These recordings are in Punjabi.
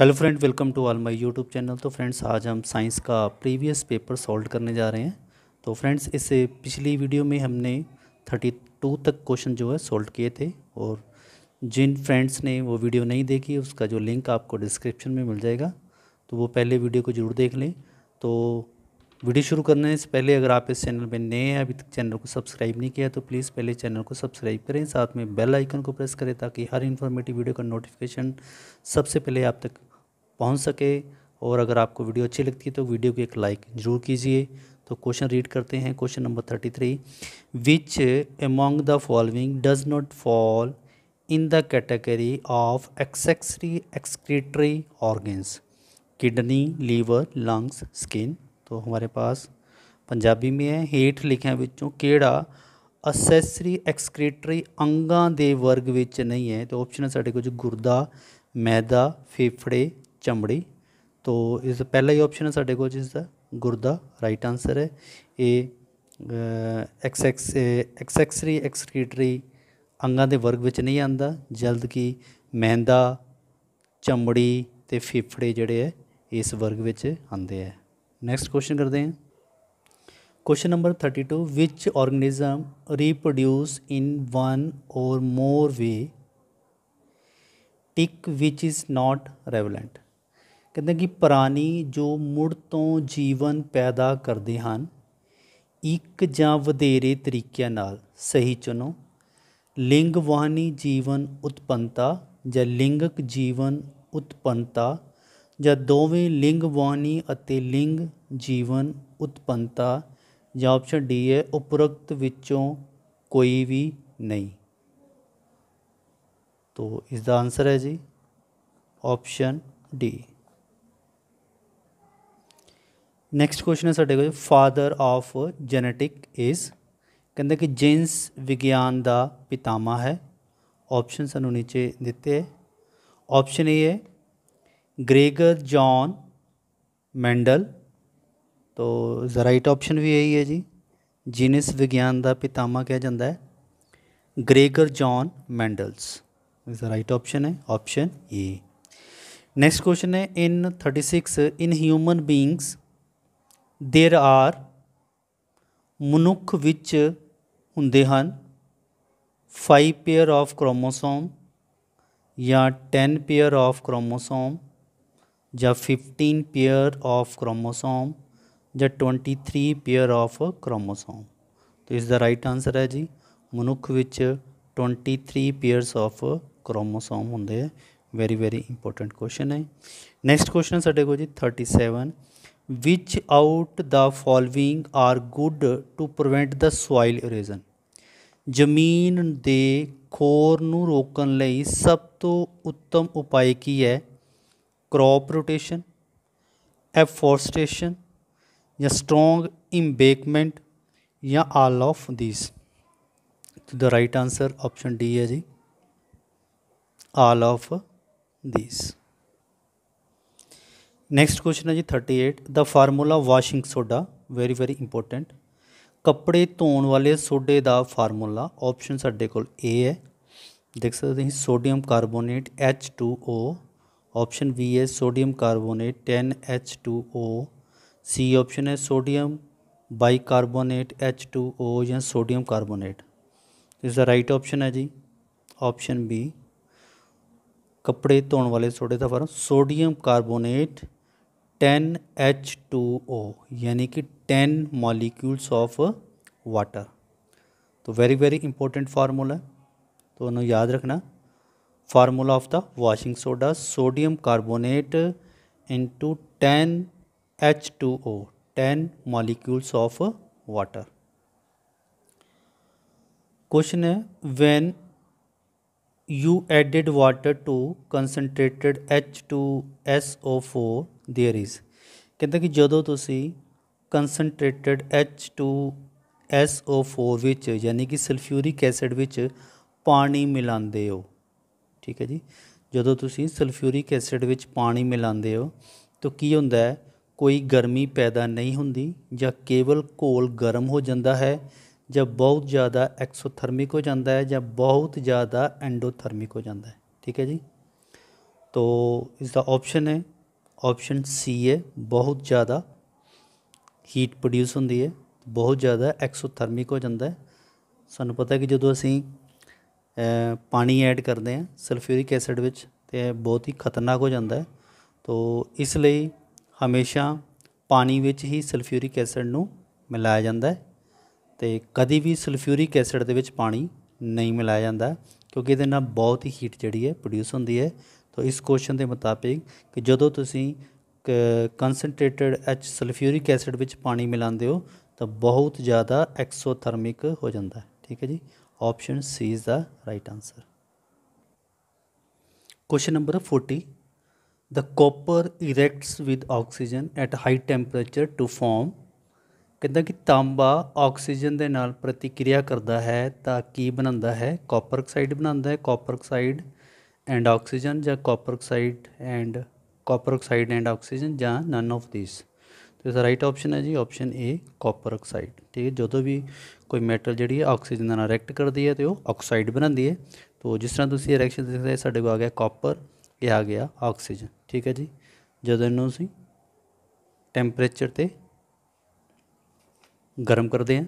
hello friend welcome to all my YouTube channel तो फ्रेंड्स आज हम साइंस का प्रीवियस पेपर सॉल्व करने जा रहे हैं तो फ्रेंड्स इस पिछली वीडियो में हमने 32 तक क्वेश्चन जो है सॉल्व किए थे और जिन फ्रेंड्स ने वो वीडियो नहीं देखी उसका जो लिंक आपको डिस्क्रिप्शन में मिल जाएगा तो वो पहले वीडियो को ज़रूर देख लें तो वीडियो शुरू करने से पहले अगर आप इस चैनल में नए हैं अभी तक चैनल को सब्सक्राइब नहीं किया तो प्लीज़ पहले चैनल को सब्सक्राइब करें साथ में बेल आइकन को प्रेस करें ताकि हर इन्फॉर्मेटिव वीडियो का नोटिफिकेशन सबसे पहले आप तक पहुंच सके और अगर आपको वीडियो अच्छी लगती है तो वीडियो को एक लाइक ज़रूर कीजिए तो क्वेश्चन रीड करते हैं question number thirty three which among the following does not fall in the category of accessory excretory organs kidney liver lungs skin तो हमारे पास पंजाबी में है हेठ लिखे बच्चों केड़ा एक्सक्रीटरी अंगा ਅੰਗਾਂ वर्ग में नहीं है तो ऑप्शन है साढ़े कुछ गुरदा मैदा फेफड़े ਚਮੜੀ ਤੋਂ ਇਸ ਪਹਿਲਾ ਹੀ ਆਪਸ਼ਨ ਹੈ ਸਾਡੇ ਕੋਲ ਜਿਸ ਦਾ ਗੁਰਦਾ ਰਾਈਟ ਆਨਸਰ ਹੈ ਇਹ ਐਕਸ ਐਕਸ ਐਕਸਰੀ ਐਕਸਕ੍ਰੀਟਰੀ ਅੰਗਾਂ ਦੇ ਵਰਗ ਵਿੱਚ ਨਹੀਂ ਆਂਦਾ ਜਲਦ ਕੀ ਮਹਿੰਦਾ ਚਮੜੀ ਤੇ ਫੇਫੜੇ ਜਿਹੜੇ ਹੈ ਇਸ ਵਰਗ ਵਿੱਚ ਆਂਦੇ ਹੈ ਨੈਕਸਟ ਕੁਐਸਚਨ ਕਰਦੇ ਹਾਂ question number 32 which organism reproduce in one or more way tick which is not ਰੈਵਲੈਂਟ ਕਹਿੰਦੇ ਕਿ ਪ੍ਰਾਣੀ ਜੋ ਮੁੜ ਤੋਂ ਜੀਵਨ ਪੈਦਾ ਕਰਦੇ ਹਨ ਇੱਕ ਜਾਂ ਵਧੇਰੇ ਤਰੀਕਿਆਂ ਨਾਲ ਸਹੀ ਚੁਣੋ ਲਿੰਗ ਵਾਹਨੀ ਜੀਵਨ ਉਤਪੰਨਤਾ ਜਾਂ ਲਿੰਗਕ ਜੀਵਨ ਉਤਪੰਨਤਾ ਜਾਂ ਦੋਵੇਂ ਲਿੰਗ ਵਾਹਨੀ ਅਤੇ ਲਿੰਗ ਜੀਵਨ ਉਤਪੰਨਤਾ ਜਾਂ ਆਪਸ਼ਨ ਡੀ ਹੈ ਉਪਰੋਕਤ ਵਿੱਚੋਂ ਕੋਈ ਵੀ ਨਹੀਂ ਇਸ ਦਾ ਆਨਸਰ ਹੈ ਜੀ ਆਪਸ਼ਨ ਡੀ नैक्सट क्वेश्चन है साढ़े को फादर ऑफ जेनेटिक इज कि ਕਿ विज्ञान का पितामा है ऑप्शन ਆਪਸ਼ਨ नीचे दते है ऑप्शन ए है ग्रेगर जॉन मैंडल तो राइट ऑप्शन भी यही है जी जीनस विज्ञान का पितामा कहा जाता है Gregor John Mendel's right option है ऑप्शन ए नेक्स्ट क्वेश्चन है in thirty six in human beings there are ਮਨੁੱਖ ਵਿੱਚ ਹੁੰਦੇ ਹਨ 5 ਪੇਅਰ ਆਫ ਕ੍ਰੋਮੋਸੋਮ ਜਾਂ 10 ਪੇਅਰ ਆਫ ਕ੍ਰੋਮੋਸੋਮ ਜਾਂ 15 ਪੇਅਰ ਆਫ ਕ੍ਰੋਮੋਸੋਮ ਜਾਂ 23 ਪੇਅਰ ਆਫ ਕ੍ਰੋਮੋਸੋਮ ਇਸ ਦਾ ਰਾਈਟ ਆਨਸਰ ਹੈ ਜੀ ਮਨੁੱਖ ਵਿੱਚ 23 ਪੇਅਰਸ ਆਫ ਕ੍ਰੋਮੋਸੋਮ ਹੁੰਦੇ ਹੈ ਵੈਰੀ ਵੈਰੀ ਇੰਪੋਰਟੈਂਟ ਕੁਐਸਚਨ ਹੈ ਨੈਕਸਟ ਕੁਐਸਚਨ ਸਾਡੇ ਕੋਲ ਜੀ 37 which out the following are good to prevent the soil erosion ਜ਼ਮੀਨ ਦੇ ਖੋਰ ਨੂੰ ਰੋਕਣ ਲਈ ਸਭ ਤੋਂ ਉੱਤਮ ਉਪਾਅ ਕੀ ਹੈ ਕ੍ਰੌਪ ਰੋਟੇਸ਼ਨ ਐਫੋਰਸਟੇਸ਼ਨ ਜਾਂ ਸਟਰੋਂਗ ਇੰਬੇਕਮੈਂਟ ਜਾਂ all of these the right answer option D ਹੈ ਜੀ all of these next question है ਜੀ 38 ਦਾ formula washing soda very very important ਕੱਪੜੇ ਧੋਣ ਵਾਲੇ ਸੋਡੇ ਦਾ ਫਾਰਮੂਲਾ ਆਪਸ਼ਨ ਸਾਡੇ ਕੋਲ A ਹੈ ਦੇਖ ਸਕਦੇ ਹਾਂ sodium carbonate H2O option B ਹੈ sodium carbonate 10H2O C option ਹੈ ਸੋਡੀਅਮ ਬਾਈਕਾਰਬੋਨੇਟ H2O ਜਾਂ ਸੋਡੀਅਮ ਕਾਰਬੋਨੇਟ ਇਸ ਦਾ ਰਾਈਟ ਆਪਸ਼ਨ ਹੈ ਜੀ ਆਪਸ਼ਨ B ਕੱਪੜੇ ਧੋਣ ਵਾਲੇ ਸੋਡੇ ਦਾ form sodium carbonate ten H two O यानी कि टेन मॉलिक्यूल्स ऑफ वाटर तो वेरी वेरी इंपॉर्टेंट फार्मूला है तो उन्हें याद रखना formula of the washing soda sodium carbonate into ten H two O ten molecules of water question है when you added water to concentrated H2SO4 there is ਕਹਿੰਦਾ ਕਿ ਜਦੋਂ ਤੁਸੀਂ concentrated H2SO4 ਵਿੱਚ ਯਾਨੀ ਕਿ ਸਲਫਿਊਰਿਕ ਐਸਿਡ ਵਿੱਚ ਪਾਣੀ ਮਿਲਾਉਂਦੇ ਹੋ ਠੀਕ ਹੈ ਜੀ ਜਦੋਂ ਤੁਸੀਂ ਸਲਫਿਊਰਿਕ ਐਸਿਡ ਵਿੱਚ ਪਾਣੀ ਮਿਲਾਉਂਦੇ ਹੋ ਤਾਂ ਕੀ ਹੁੰਦਾ ਹੈ ਕੋਈ ਗਰਮੀ ਪੈਦਾ ਨਹੀਂ ਹੁੰਦੀ ਜਾਂ ਕੇਵਲ ਘੋਲ ਗਰਮ ਹੋ ਜਾਂਦਾ ਹੈ ਬਹੁਤ ਜ਼ਿਆਦਾ ਐਕਸੋਥਰਮਿਕ ਹੋ ਜਾਂਦਾ ਹੈ ਜਾਂ ਬਹੁਤ ਜ਼ਿਆਦਾ ਐਂਡੋਥਰਮਿਕ ਹੋ ਜਾਂਦਾ ਹੈ ਠੀਕ ਹੈ ਜੀ ਤੋ ਇਸ ਦਾ ਆਪਸ਼ਨ ਹੈ ਆਪਸ਼ਨ ਸੀ ਹੈ ਬਹੁਤ ਜ਼ਿਆਦਾ ਹੀਟ ਪ੍ਰੋਡਿਊਸ ਹੁੰਦੀ ਹੈ ਬਹੁਤ ਜ਼ਿਆਦਾ ਐਕਸੋਥਰਮਿਕ ਹੋ ਜਾਂਦਾ ਹੈ ਸਾਨੂੰ ਪਤਾ ਹੈ ਕਿ ਜਦੋਂ ਅਸੀਂ ਪਾਣੀ ਐਡ ਕਰਦੇ ਹਾਂ ਸਲਫਿਊਰਿਕ ਐਸਿਡ ਵਿੱਚ ਤੇ ਬਹੁਤ ਹੀ ਖਤਰਨਾਕ ਹੋ ਜਾਂਦਾ ਹੈ ਤੋ ਇਸ ਲਈ ਹਮੇਸ਼ਾ ਪਾਣੀ ਵਿੱਚ ਹੀ ਸਲਫਿਊਰਿਕ ਐਸਿਡ ਨੂੰ ਮਿਲਾਇਆ ਜਾਂਦਾ ਹੈ ਤੇ ਕਦੀ ਵੀ ਸਲਫਿਊਰਿਕ ਐਸਿਡ ਦੇ ਵਿੱਚ ਪਾਣੀ ਨਹੀਂ ਮਿਲਾਇਆ ਜਾਂਦਾ ਕਿਉਂਕਿ ਇਹਦੇ ਨਾਲ ਬਹੁਤ ਹੀ ਹੀਟ ਜਿਹੜੀ ਹੈ ਪ੍ਰੋਡਿਊਸ ਹੁੰਦੀ ਹੈ ਤਾਂ ਇਸ ਕੁਐਸਚਨ ਦੇ ਮੁਤਾਬਿਕ ਕਿ ਜਦੋਂ ਤੁਸੀਂ ਕਨਸੈਂਟ੍ਰੇਟਿਡ ਐਚ ਸਲਫਿਊਰਿਕ ਐਸਿਡ ਵਿੱਚ ਪਾਣੀ ਮਿਲਾਉਂਦੇ ਹੋ ਤਾਂ ਬਹੁਤ ਜ਼ਿਆਦਾ ਐਕਸੋਥਰਮਿਕ ਹੋ ਜਾਂਦਾ ਹੈ ਠੀਕ ਹੈ ਜੀ option C is the right answer question number 40 the copper erects with oxygen at high temperature to form ਕਹਿੰਦਾ ਕਿ ਤਾਂਬਾ ਆਕਸੀਜਨ ਦੇ ਨਾਲ ਪ੍ਰਤੀਕਿਰਿਆ ਕਰਦਾ ਹੈ ਤਾਂ ਕੀ ਬਣਾਉਂਦਾ ਹੈ ਕਾਪਰ ਆਕਸਾਈਡ ਬਣਾਉਂਦਾ ਹੈ ਕਾਪਰ ਆਕਸਾਈਡ ਐਂਡ ਆਕਸੀਜਨ ਜਾਂ copper oxide and copper oxide and oxygen ਜਾਂ ਨਨ ਆਫ ਥੀਸ ਤੇ ਇਸ ਰਾਈਟ ਆਪਸ਼ਨ ਹੈ ਜੀ ਆਪਸ਼ਨ ਏ ਕਾਪਰ ਆਕਸਾਈਡ ਠੀਕ ਹੈ ਜਦੋਂ ਵੀ ਕੋਈ ਮੈਟਲ ਜਿਹੜੀ ਹੈ ਆਕਸੀਜਨ ਨਾਲ ਰਿਐਕਟ ਕਰਦੀ ਹੈ ਤੇ ਉਹ ਆਕਸਾਈਡ ਬਣਾਉਂਦੀ ਹੈ ਤੋਂ ਜਿਸ ਤਰ੍ਹਾਂ ਤੁਸੀਂ ਰਿਐਕਸ਼ਨ ਦੇਖ ਰਹੇ ਸਾਡੇ ਕੋਲ ਆ ਗਿਆ ਕਾਪਰ ਇਹ ਆ ਗਿਆ ਆਕਸੀਜਨ ਠੀਕ ਹੈ ਜੀ ਜਦੋਂ ਇਹਨੂੰ ਅਸੀਂ ਟੈਂਪਰੇਚਰ ਤੇ ਗਰਮ ਕਰਦੇ ਆ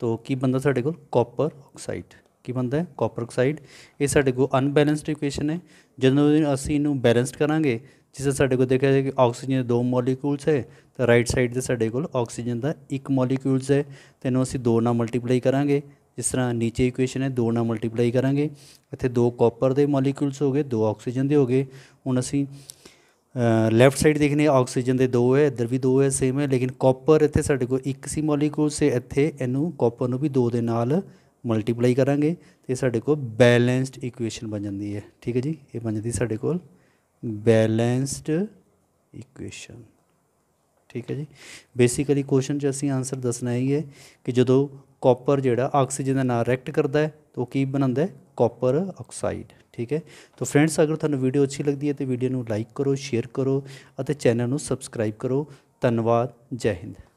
ਤੋ ਕੀ ਬੰਦਾ ਸਾਡੇ ਕੋਲ ਕਾਪਰ ਆਕਸਾਈਡ ਕੀ ਬੰਦਾ ਹੈ ਕਾਪਰ ਆਕਸਾਈਡ ਇਹ ਸਾਡੇ ਕੋਲ ਅਨਬੈਲੈਂਸਡ ਇਕੁਏਸ਼ਨ ਹੈ ਜਦੋਂ ਅਸੀਂ ਇਹਨੂੰ ਬੈਲੈਂਸਡ ਕਰਾਂਗੇ ਜਿਸ ਸਾਡੇ ਕੋਲ ਦੇਖਿਆ ਜਾਏ ਕਿ ਆਕਸੀਜਨ ਦੇ ਦੋ ਮੋਲੀਕਿਊਲਸ ਹੈ ਤਾਂ ਰਾਈਟ ਸਾਈਡ ਦੇ ਸਾਡੇ ਕੋਲ ਆਕਸੀਜਨ ਦਾ ਇੱਕ ਮੋਲੀਕਿਊਲਸ ਹੈ ਤੇ ਨੂੰ ਅਸੀਂ ਦੋ ਨਾਲ ਮਲਟੀਪਲਾਈ ਕਰਾਂਗੇ ਜਿਸ ਤਰ੍ਹਾਂ ਨੀਚੇ ਇਕੁਏਸ਼ਨ ਹੈ ਦੋ ਨਾਲ ਮਲਟੀਪਲਾਈ ਕਰਾਂਗੇ ਇੱਥੇ ਦੋ ਕਾਪਰ ਦੇ ਮੋਲੀਕਿਊਲਸ ਹੋ ਗਏ ਦੋ ਆਕਸੀਜਨ ਦੇ ਹੋ ਗਏ ਹੁਣ ਅਸੀਂ ਲੈਫਟ ਸਾਈਡ ਦੇਖਨੇ ਆਕਸੀਜਨ ਦੇ ਦੋ ਹੈ ਇੱਧਰ ਵੀ ਦੋ ਹੈ ਸੇਮ ਹੈ ਲੇਕਿਨ ਕਾਪਰ ਇੱਥੇ ਸਾਡੇ ਕੋਲ ਇੱਕ ਸੀ ਮੋਲੀਕੂਲ ਸੇ ਇੱਥੇ ਇਹਨੂੰ ਕਾਪਰ ਨੂੰ ਵੀ ਦੋ ਦੇ ਨਾਲ ਮਲਟੀਪਲਾਈ ਕਰਾਂਗੇ ਤੇ ਸਾਡੇ ਕੋਲ ਬੈਲੈਂਸਡ ਇਕੁਏਸ਼ਨ ਬਣ ਜਾਂਦੀ ਹੈ ਠੀਕ ਹੈ ਜੀ ਇਹ ਬਣ ਜਾਂਦੀ ਸਾਡੇ ਕੋਲ ਬੈਲੈਂਸਡ ਇਕੁਏਸ਼ਨ ਠੀਕ ਹੈ ਜੀ ਬੇਸਿਕਲੀ ਕੁਐਸਚਨ 'ਚ ਅਸੀਂ ਆਨਸਰ ਦੱਸਣਾ ਹੈ ਹੈ ਕਿ ਜਦੋਂ ਕਾਪਰ ਜਿਹੜਾ ਆਕਸੀਜਨ ਦੇ ਨਾਲ ਰਿਐਕਟ ਕਰਦਾ ਹੈ ਤਾਂ ਕੀ ਬਣਾਉਂਦਾ ਹੈ ਕਾਪਰ ਆਕਸਾਈਡ ਠੀਕ ਹੈ ਤਾਂ ਫਰੈਂਡਸ ਅਗਰ ਤੁਹਾਨੂੰ ਵੀਡੀਓ ਅੱਛੀ ਲੱਗਦੀ ਹੈ ਤੇ ਵੀਡੀਓ ਨੂੰ ਲਾਈਕ ਕਰੋ ਸ਼ੇਅਰ ਕਰੋ ਅਤੇ ਚੈਨਲ ਨੂੰ ਸਬਸਕ੍ਰਾਈਬ ਕਰੋ ਧੰਨਵਾਦ ਜੈ ਹਿੰਦ